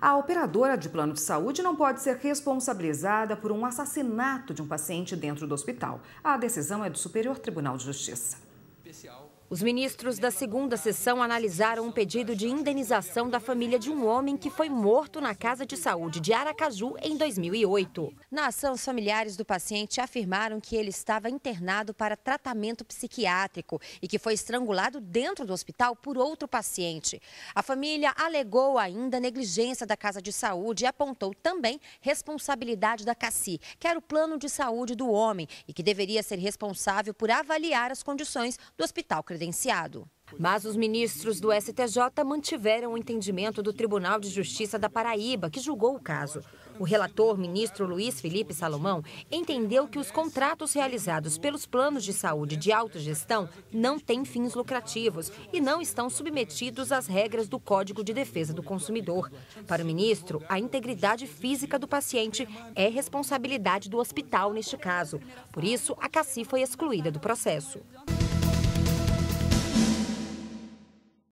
A operadora de plano de saúde não pode ser responsabilizada por um assassinato de um paciente dentro do hospital. A decisão é do Superior Tribunal de Justiça. Especial. Os ministros da segunda sessão analisaram um pedido de indenização da família de um homem que foi morto na Casa de Saúde de Aracaju em 2008. Na ação, os familiares do paciente afirmaram que ele estava internado para tratamento psiquiátrico e que foi estrangulado dentro do hospital por outro paciente. A família alegou ainda negligência da Casa de Saúde e apontou também responsabilidade da CACI, que era o plano de saúde do homem e que deveria ser responsável por avaliar as condições do hospital credenciado. Mas os ministros do STJ mantiveram o entendimento do Tribunal de Justiça da Paraíba, que julgou o caso. O relator, ministro Luiz Felipe Salomão, entendeu que os contratos realizados pelos planos de saúde de autogestão não têm fins lucrativos e não estão submetidos às regras do Código de Defesa do Consumidor. Para o ministro, a integridade física do paciente é responsabilidade do hospital neste caso. Por isso, a CACI foi excluída do processo.